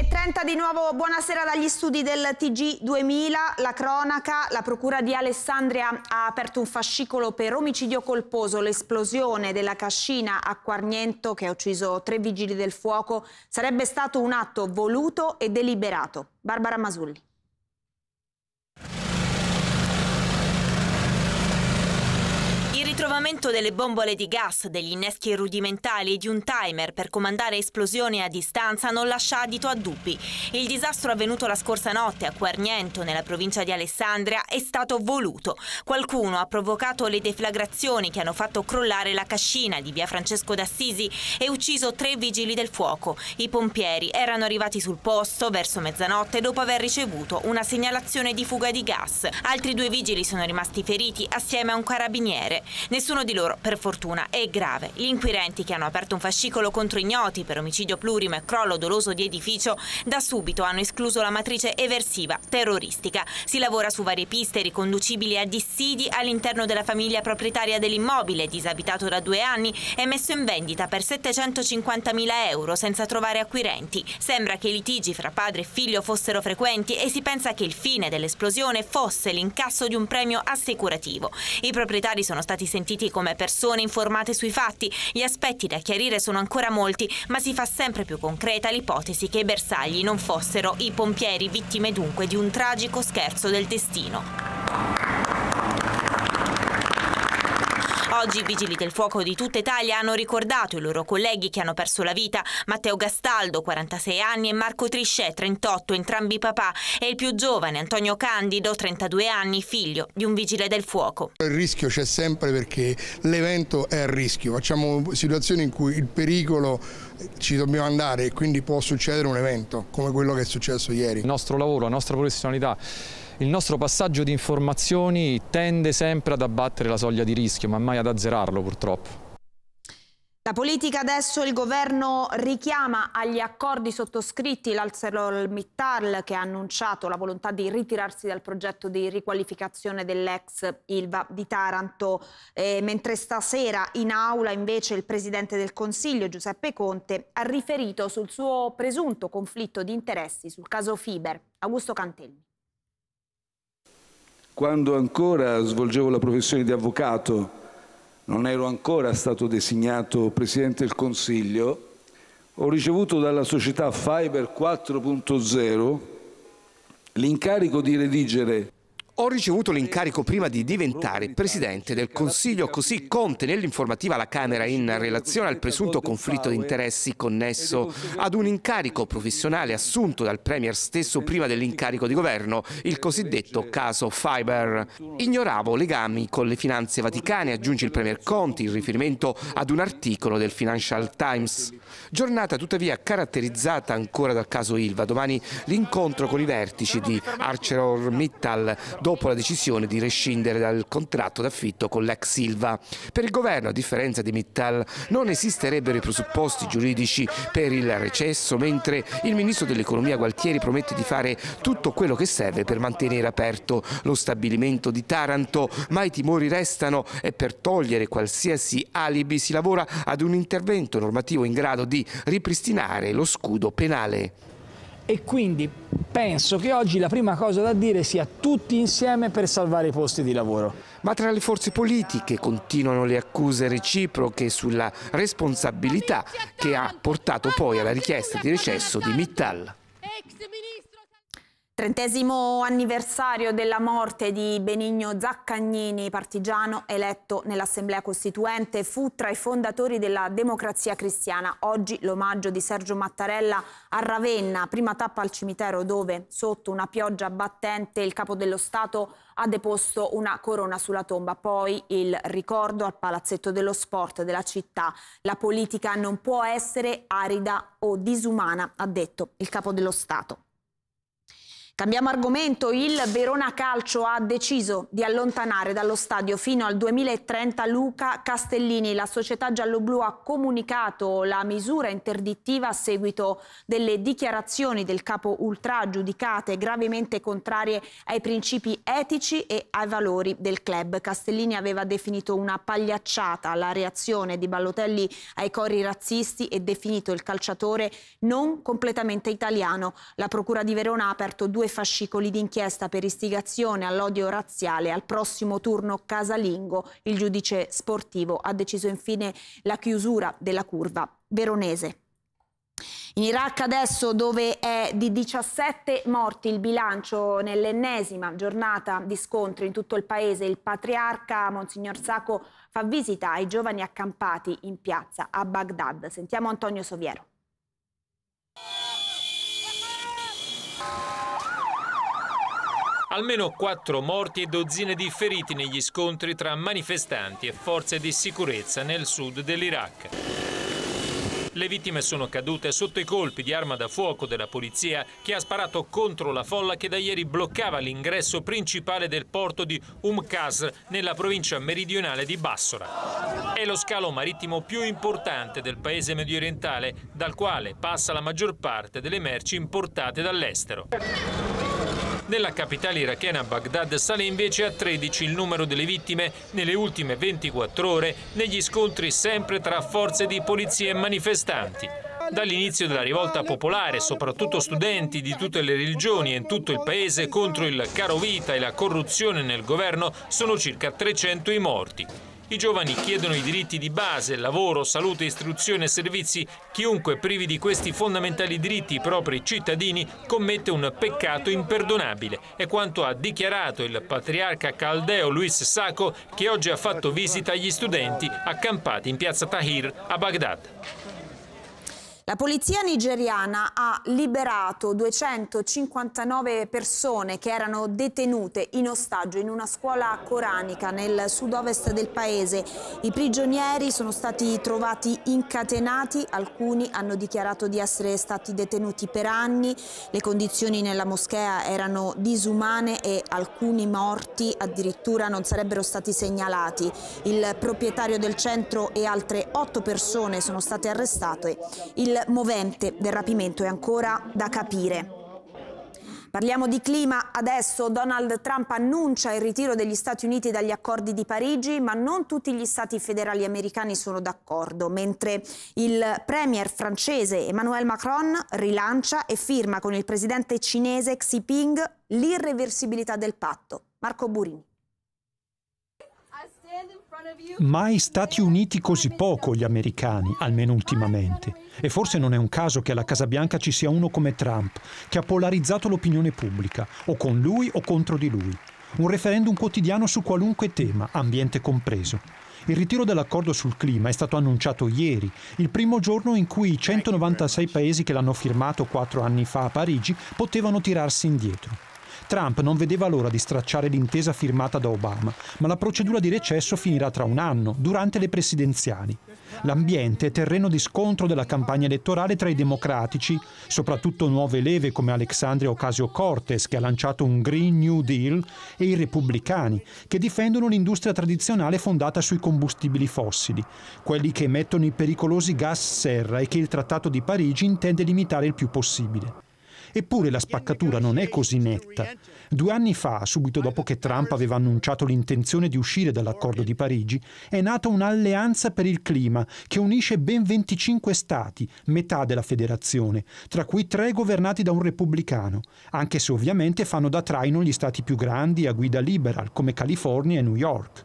20.30 di nuovo, buonasera dagli studi del TG2000, la cronaca, la procura di Alessandria ha aperto un fascicolo per omicidio colposo, l'esplosione della cascina a Quarniento che ha ucciso tre vigili del fuoco sarebbe stato un atto voluto e deliberato. Barbara Masulli. Il ritrovamento delle bombole di gas, degli inneschi rudimentali e di un timer per comandare esplosioni a distanza non lascia adito a dubbi. Il disastro avvenuto la scorsa notte a Quarniento, nella provincia di Alessandria, è stato voluto. Qualcuno ha provocato le deflagrazioni che hanno fatto crollare la cascina di via Francesco d'Assisi e ucciso tre vigili del fuoco. I pompieri erano arrivati sul posto verso mezzanotte dopo aver ricevuto una segnalazione di fuga di gas. Altri due vigili sono rimasti feriti assieme a un carabiniere. Nessuno di loro, per fortuna, è grave. Gli inquirenti che hanno aperto un fascicolo contro ignoti per omicidio plurimo e crollo doloso di edificio, da subito hanno escluso la matrice eversiva terroristica. Si lavora su varie piste riconducibili a dissidi all'interno della famiglia proprietaria dell'immobile, disabitato da due anni e messo in vendita per 750.000 euro senza trovare acquirenti. Sembra che i litigi fra padre e figlio fossero frequenti e si pensa che il fine dell'esplosione fosse l'incasso di un premio assicurativo. I proprietari sono stati stati sentiti come persone informate sui fatti. Gli aspetti da chiarire sono ancora molti, ma si fa sempre più concreta l'ipotesi che i bersagli non fossero i pompieri, vittime dunque di un tragico scherzo del destino. Oggi i vigili del fuoco di tutta Italia hanno ricordato i loro colleghi che hanno perso la vita, Matteo Gastaldo, 46 anni, e Marco Triscè, 38, entrambi papà, e il più giovane, Antonio Candido, 32 anni, figlio di un vigile del fuoco. Il rischio c'è sempre perché l'evento è a rischio, facciamo situazioni in cui il pericolo eh, ci dobbiamo andare e quindi può succedere un evento come quello che è successo ieri. Il nostro lavoro, la nostra professionalità il nostro passaggio di informazioni tende sempre ad abbattere la soglia di rischio, ma mai ad azzerarlo purtroppo. La politica adesso il governo richiama agli accordi sottoscritti l'ArcelorMittal che ha annunciato la volontà di ritirarsi dal progetto di riqualificazione dell'ex Ilva di Taranto, eh, mentre stasera in aula invece il presidente del Consiglio Giuseppe Conte ha riferito sul suo presunto conflitto di interessi sul caso Fiber. Augusto Cantelmi. Quando ancora svolgevo la professione di avvocato, non ero ancora stato designato Presidente del Consiglio, ho ricevuto dalla società Fiber 4.0 l'incarico di redigere ho ricevuto l'incarico prima di diventare Presidente del Consiglio, così Conte nell'informativa alla Camera in relazione al presunto conflitto di interessi connesso ad un incarico professionale assunto dal Premier stesso prima dell'incarico di governo, il cosiddetto caso Fiber. Ignoravo legami con le finanze vaticane, aggiunge il Premier Conte in riferimento ad un articolo del Financial Times. Giornata tuttavia caratterizzata ancora dal caso Ilva. Domani l'incontro con i vertici di ArcelorMittal dopo la decisione di rescindere dal contratto d'affitto con l'ex Silva. Per il governo, a differenza di Mittal, non esisterebbero i presupposti giuridici per il recesso, mentre il ministro dell'economia Gualtieri promette di fare tutto quello che serve per mantenere aperto lo stabilimento di Taranto, ma i timori restano e per togliere qualsiasi alibi si lavora ad un intervento normativo in grado di ripristinare lo scudo penale e quindi penso che oggi la prima cosa da dire sia tutti insieme per salvare i posti di lavoro. Ma tra le forze politiche continuano le accuse reciproche sulla responsabilità che ha portato poi alla richiesta di recesso di Mittal. Trentesimo anniversario della morte di Benigno Zaccagnini, partigiano eletto nell'Assemblea Costituente, fu tra i fondatori della Democrazia Cristiana. Oggi l'omaggio di Sergio Mattarella a Ravenna, prima tappa al cimitero dove, sotto una pioggia battente, il capo dello Stato ha deposto una corona sulla tomba. Poi il ricordo al Palazzetto dello Sport della città. La politica non può essere arida o disumana, ha detto il capo dello Stato. Cambiamo argomento, il Verona Calcio ha deciso di allontanare dallo stadio fino al 2030 Luca Castellini. La società gialloblu ha comunicato la misura interdittiva a seguito delle dichiarazioni del capo ultra giudicate gravemente contrarie ai principi etici e ai valori del club. Castellini aveva definito una pagliacciata la reazione di Ballotelli ai cori razzisti e definito il calciatore non completamente italiano. La procura di Verona ha aperto due due fascicoli d'inchiesta per istigazione all'odio razziale al prossimo turno casalingo. Il giudice sportivo ha deciso infine la chiusura della curva veronese. In Iraq adesso dove è di 17 morti il bilancio nell'ennesima giornata di scontri in tutto il paese, il patriarca Monsignor Sacco fa visita ai giovani accampati in piazza a Baghdad. Sentiamo Antonio Soviero. Almeno quattro morti e dozzine di feriti negli scontri tra manifestanti e forze di sicurezza nel sud dell'Iraq. Le vittime sono cadute sotto i colpi di arma da fuoco della polizia che ha sparato contro la folla che da ieri bloccava l'ingresso principale del porto di Umm nella provincia meridionale di Bassora. È lo scalo marittimo più importante del paese medio orientale dal quale passa la maggior parte delle merci importate dall'estero. Nella capitale irachena Baghdad sale invece a 13 il numero delle vittime nelle ultime 24 ore negli scontri sempre tra forze di polizia e manifestanti. Dall'inizio della rivolta popolare, soprattutto studenti di tutte le religioni e in tutto il paese contro il caro vita e la corruzione nel governo, sono circa 300 i morti. I giovani chiedono i diritti di base, lavoro, salute, istruzione e servizi. Chiunque privi di questi fondamentali diritti i propri cittadini commette un peccato imperdonabile. È quanto ha dichiarato il patriarca caldeo Luis Sacco che oggi ha fatto visita agli studenti accampati in piazza Tahir a Baghdad. La polizia nigeriana ha liberato 259 persone che erano detenute in ostaggio in una scuola coranica nel sud-ovest del paese. I prigionieri sono stati trovati incatenati, alcuni hanno dichiarato di essere stati detenuti per anni, le condizioni nella moschea erano disumane e alcuni morti addirittura non sarebbero stati segnalati. Il proprietario del centro e altre otto persone sono state arrestate. Il il movente del rapimento è ancora da capire. Parliamo di clima adesso. Donald Trump annuncia il ritiro degli Stati Uniti dagli accordi di Parigi, ma non tutti gli stati federali americani sono d'accordo, mentre il premier francese Emmanuel Macron rilancia e firma con il presidente cinese Xi Jinping l'irreversibilità del patto. Marco Burini. Mai Stati Uniti così poco gli americani, almeno ultimamente. E forse non è un caso che alla Casa Bianca ci sia uno come Trump, che ha polarizzato l'opinione pubblica, o con lui o contro di lui. Un referendum quotidiano su qualunque tema, ambiente compreso. Il ritiro dell'accordo sul clima è stato annunciato ieri, il primo giorno in cui i 196 paesi che l'hanno firmato quattro anni fa a Parigi potevano tirarsi indietro. Trump non vedeva l'ora di stracciare l'intesa firmata da Obama, ma la procedura di recesso finirà tra un anno, durante le presidenziali. L'ambiente è terreno di scontro della campagna elettorale tra i democratici, soprattutto nuove leve come Alexandria Ocasio-Cortez che ha lanciato un Green New Deal e i repubblicani che difendono l'industria tradizionale fondata sui combustibili fossili, quelli che emettono i pericolosi gas serra e che il Trattato di Parigi intende limitare il più possibile. Eppure la spaccatura non è così netta. Due anni fa, subito dopo che Trump aveva annunciato l'intenzione di uscire dall'accordo di Parigi, è nata un'alleanza per il clima che unisce ben 25 stati, metà della federazione, tra cui tre governati da un repubblicano, anche se ovviamente fanno da traino gli stati più grandi a guida liberal come California e New York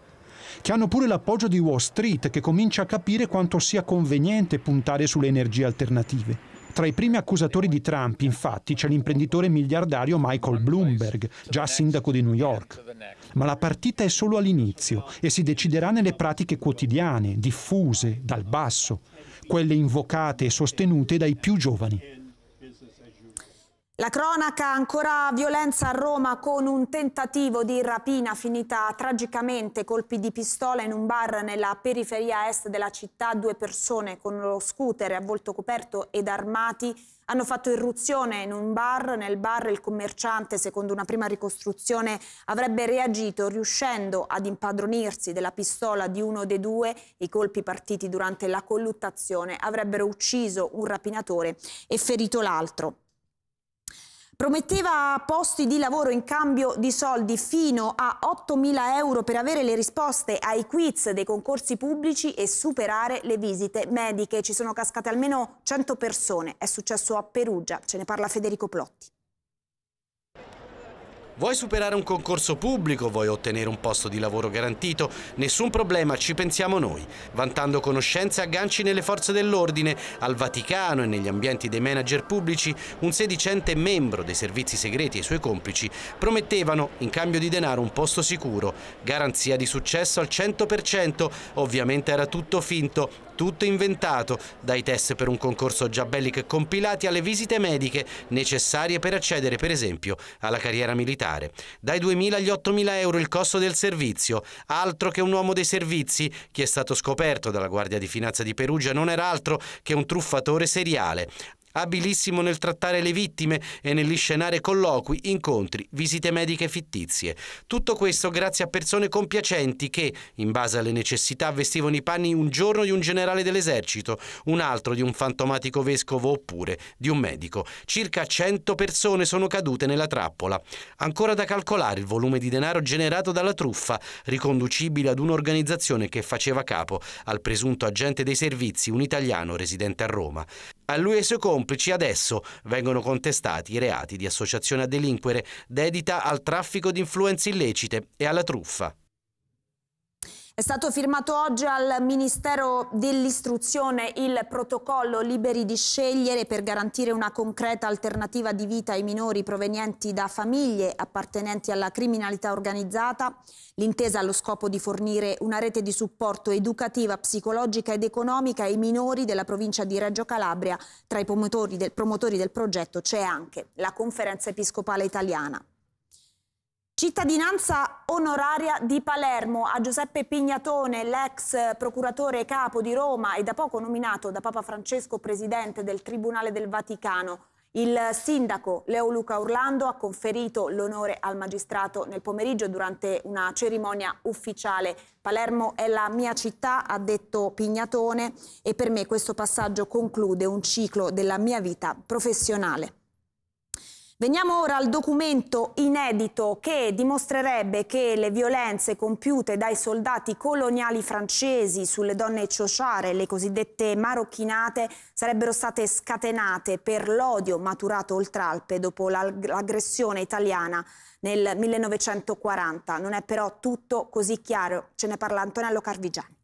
che hanno pure l'appoggio di Wall Street che comincia a capire quanto sia conveniente puntare sulle energie alternative. Tra i primi accusatori di Trump, infatti, c'è l'imprenditore miliardario Michael Bloomberg, già sindaco di New York. Ma la partita è solo all'inizio e si deciderà nelle pratiche quotidiane, diffuse, dal basso, quelle invocate e sostenute dai più giovani. La cronaca ancora violenza a Roma con un tentativo di rapina finita tragicamente, colpi di pistola in un bar nella periferia est della città, due persone con lo scooter a volto coperto ed armati hanno fatto irruzione in un bar, nel bar il commerciante secondo una prima ricostruzione avrebbe reagito riuscendo ad impadronirsi della pistola di uno dei due, i colpi partiti durante la colluttazione avrebbero ucciso un rapinatore e ferito l'altro. Prometteva posti di lavoro in cambio di soldi fino a 8.000 euro per avere le risposte ai quiz dei concorsi pubblici e superare le visite mediche. Ci sono cascate almeno 100 persone. È successo a Perugia, ce ne parla Federico Plotti. Vuoi superare un concorso pubblico? Vuoi ottenere un posto di lavoro garantito? Nessun problema, ci pensiamo noi. Vantando conoscenze e agganci nelle forze dell'ordine, al Vaticano e negli ambienti dei manager pubblici, un sedicente membro dei servizi segreti e i suoi complici promettevano, in cambio di denaro, un posto sicuro. Garanzia di successo al 100%. Ovviamente era tutto finto tutto inventato, dai test per un concorso già Giabellic compilati alle visite mediche necessarie per accedere per esempio alla carriera militare. Dai 2.000 agli 8.000 euro il costo del servizio, altro che un uomo dei servizi, chi è stato scoperto dalla Guardia di Finanza di Perugia non era altro che un truffatore seriale abilissimo nel trattare le vittime e nell'iscenare colloqui, incontri, visite mediche fittizie. Tutto questo grazie a persone compiacenti che, in base alle necessità, vestivano i panni un giorno di un generale dell'esercito, un altro di un fantomatico vescovo oppure di un medico. Circa 100 persone sono cadute nella trappola. Ancora da calcolare il volume di denaro generato dalla truffa, riconducibile ad un'organizzazione che faceva capo al presunto agente dei servizi, un italiano residente a Roma. A lui e ai suoi complici adesso vengono contestati i reati di associazione a delinquere, dedita al traffico di influenze illecite e alla truffa. È stato firmato oggi al Ministero dell'Istruzione il protocollo liberi di scegliere per garantire una concreta alternativa di vita ai minori provenienti da famiglie appartenenti alla criminalità organizzata. L'intesa ha lo scopo di fornire una rete di supporto educativa, psicologica ed economica ai minori della provincia di Reggio Calabria. Tra i promotori del, promotori del progetto c'è anche la Conferenza Episcopale Italiana. Cittadinanza onoraria di Palermo a Giuseppe Pignatone, l'ex procuratore capo di Roma e da poco nominato da Papa Francesco presidente del Tribunale del Vaticano. Il sindaco Leo Luca Orlando ha conferito l'onore al magistrato nel pomeriggio durante una cerimonia ufficiale. Palermo è la mia città, ha detto Pignatone, e per me questo passaggio conclude un ciclo della mia vita professionale. Veniamo ora al documento inedito che dimostrerebbe che le violenze compiute dai soldati coloniali francesi sulle donne ciociare, le cosiddette marocchinate, sarebbero state scatenate per l'odio maturato oltre Alpe dopo l'aggressione italiana nel 1940. Non è però tutto così chiaro, ce ne parla Antonello Carvigiani.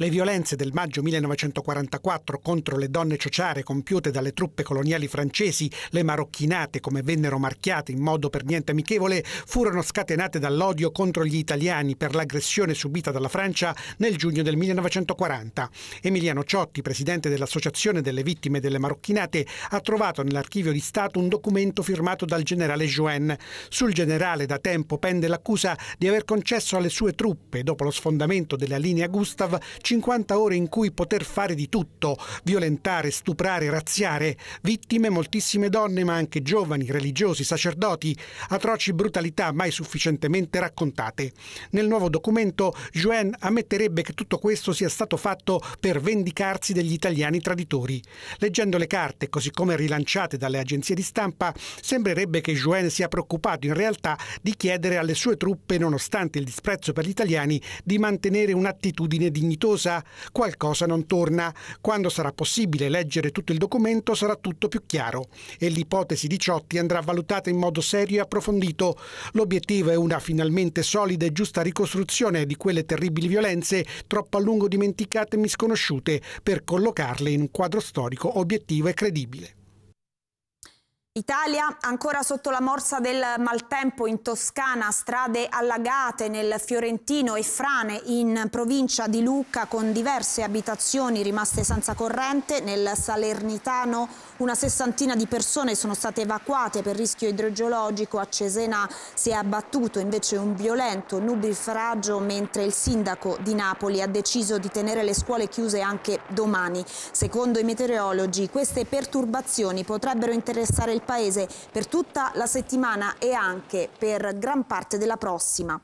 Le violenze del maggio 1944 contro le donne ciociare compiute dalle truppe coloniali francesi, le marocchinate come vennero marchiate in modo per niente amichevole, furono scatenate dall'odio contro gli italiani per l'aggressione subita dalla Francia nel giugno del 1940. Emiliano Ciotti, presidente dell'Associazione delle vittime delle marocchinate, ha trovato nell'archivio di Stato un documento firmato dal generale Joen. Sul generale da tempo pende l'accusa di aver concesso alle sue truppe, dopo lo sfondamento della linea Gustav, 50 ore in cui poter fare di tutto, violentare, stuprare, razziare, vittime moltissime donne ma anche giovani, religiosi, sacerdoti, atroci brutalità mai sufficientemente raccontate. Nel nuovo documento Juan ammetterebbe che tutto questo sia stato fatto per vendicarsi degli italiani traditori. Leggendo le carte, così come rilanciate dalle agenzie di stampa, sembrerebbe che Juan sia preoccupato in realtà di chiedere alle sue truppe, nonostante il disprezzo per gli italiani, di mantenere un'attitudine dignitosa pausa, qualcosa non torna. Quando sarà possibile leggere tutto il documento sarà tutto più chiaro e l'ipotesi di Ciotti andrà valutata in modo serio e approfondito. L'obiettivo è una finalmente solida e giusta ricostruzione di quelle terribili violenze troppo a lungo dimenticate e misconosciute per collocarle in un quadro storico obiettivo e credibile. Italia ancora sotto la morsa del maltempo in Toscana, strade allagate nel Fiorentino e frane in provincia di Lucca con diverse abitazioni rimaste senza corrente. Nel Salernitano una sessantina di persone sono state evacuate per rischio idrogeologico. A Cesena si è abbattuto invece un violento nubifragio mentre il sindaco di Napoli ha deciso di tenere le scuole chiuse anche domani. Secondo i meteorologi queste perturbazioni potrebbero interessare il Paese per tutta la settimana e anche per gran parte della prossima.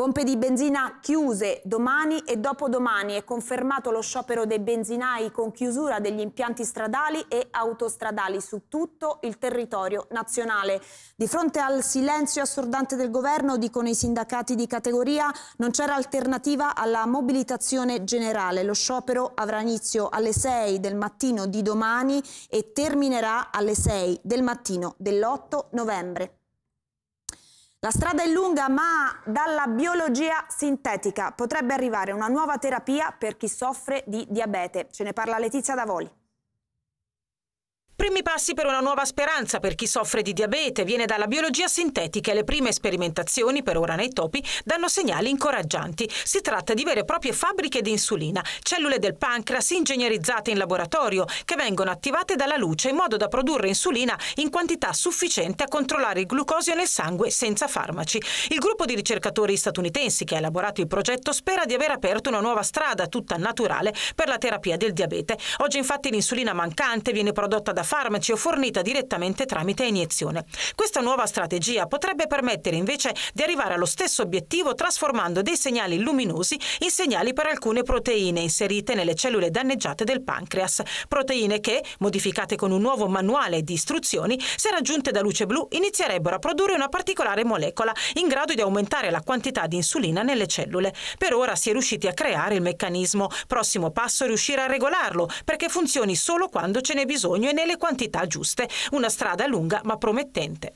Pompe di benzina chiuse domani e dopodomani è confermato lo sciopero dei benzinai con chiusura degli impianti stradali e autostradali su tutto il territorio nazionale. Di fronte al silenzio assordante del governo, dicono i sindacati di categoria, non c'era alternativa alla mobilitazione generale. Lo sciopero avrà inizio alle 6 del mattino di domani e terminerà alle 6 del mattino dell'8 novembre. La strada è lunga, ma dalla biologia sintetica potrebbe arrivare una nuova terapia per chi soffre di diabete. Ce ne parla Letizia Davoli. Primi passi per una nuova speranza per chi soffre di diabete viene dalla biologia sintetica e le prime sperimentazioni, per ora nei topi, danno segnali incoraggianti. Si tratta di vere e proprie fabbriche di insulina, cellule del pancreas ingegnerizzate in laboratorio che vengono attivate dalla luce in modo da produrre insulina in quantità sufficiente a controllare il glucosio nel sangue senza farmaci. Il gruppo di ricercatori statunitensi che ha elaborato il progetto spera di aver aperto una nuova strada tutta naturale per la terapia del diabete. Oggi infatti l'insulina mancante viene prodotta da farmaci o fornita direttamente tramite iniezione. Questa nuova strategia potrebbe permettere invece di arrivare allo stesso obiettivo trasformando dei segnali luminosi in segnali per alcune proteine inserite nelle cellule danneggiate del pancreas, proteine che, modificate con un nuovo manuale di istruzioni, se raggiunte da luce blu inizierebbero a produrre una particolare molecola in grado di aumentare la quantità di insulina nelle cellule. Per ora si è riusciti a creare il meccanismo, prossimo passo è riuscire a regolarlo perché funzioni solo quando ce n'è bisogno e nelle quantità giuste, una strada lunga ma promettente.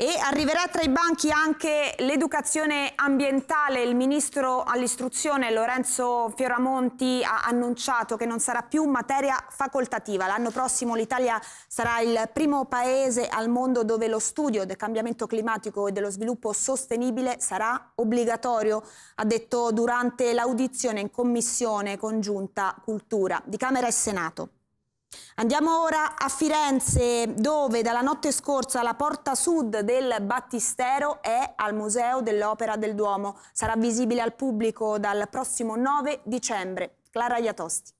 E arriverà tra i banchi anche l'educazione ambientale. Il ministro all'istruzione Lorenzo Fioramonti ha annunciato che non sarà più materia facoltativa. L'anno prossimo l'Italia sarà il primo paese al mondo dove lo studio del cambiamento climatico e dello sviluppo sostenibile sarà obbligatorio, ha detto durante l'audizione in commissione congiunta Cultura di Camera e Senato. Andiamo ora a Firenze dove dalla notte scorsa la porta sud del Battistero è al Museo dell'Opera del Duomo. Sarà visibile al pubblico dal prossimo 9 dicembre. Clara Iatosti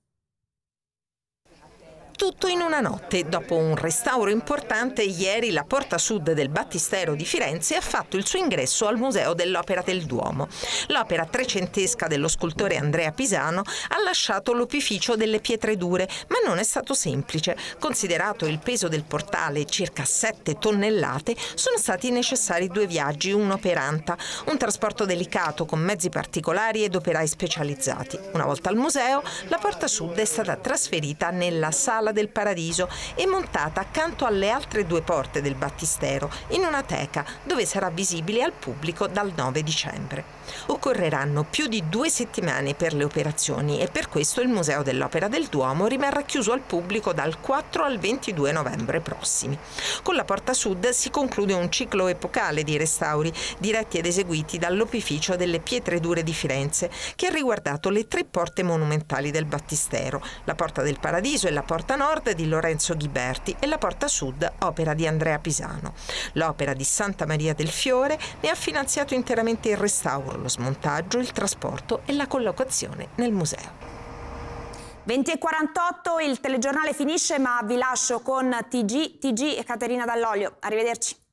tutto in una notte. Dopo un restauro importante, ieri la porta sud del Battistero di Firenze ha fatto il suo ingresso al Museo dell'Opera del Duomo. L'opera trecentesca dello scultore Andrea Pisano ha lasciato l'opificio delle pietre dure, ma non è stato semplice. Considerato il peso del portale, circa 7 tonnellate, sono stati necessari due viaggi, uno per Anta, un trasporto delicato con mezzi particolari ed operai specializzati. Una volta al museo, la porta sud è stata trasferita nella sala Scala del Paradiso e montata accanto alle altre due porte del battistero in una teca dove sarà visibile al pubblico dal 9 dicembre. Occorreranno più di due settimane per le operazioni e per questo il Museo dell'Opera del Duomo rimarrà chiuso al pubblico dal 4 al 22 novembre prossimi. Con la Porta Sud si conclude un ciclo epocale di restauri diretti ed eseguiti dall'Opificio delle Pietre Dure di Firenze che ha riguardato le tre porte monumentali del Battistero, la Porta del Paradiso e la Porta Nord di Lorenzo Ghiberti e la Porta Sud, opera di Andrea Pisano. L'opera di Santa Maria del Fiore ne ha finanziato interamente il restauro lo smontaggio, il trasporto e la collocazione nel museo. 20.48 il telegiornale finisce ma vi lascio con TG, TG e Caterina Dall'Olio. Arrivederci.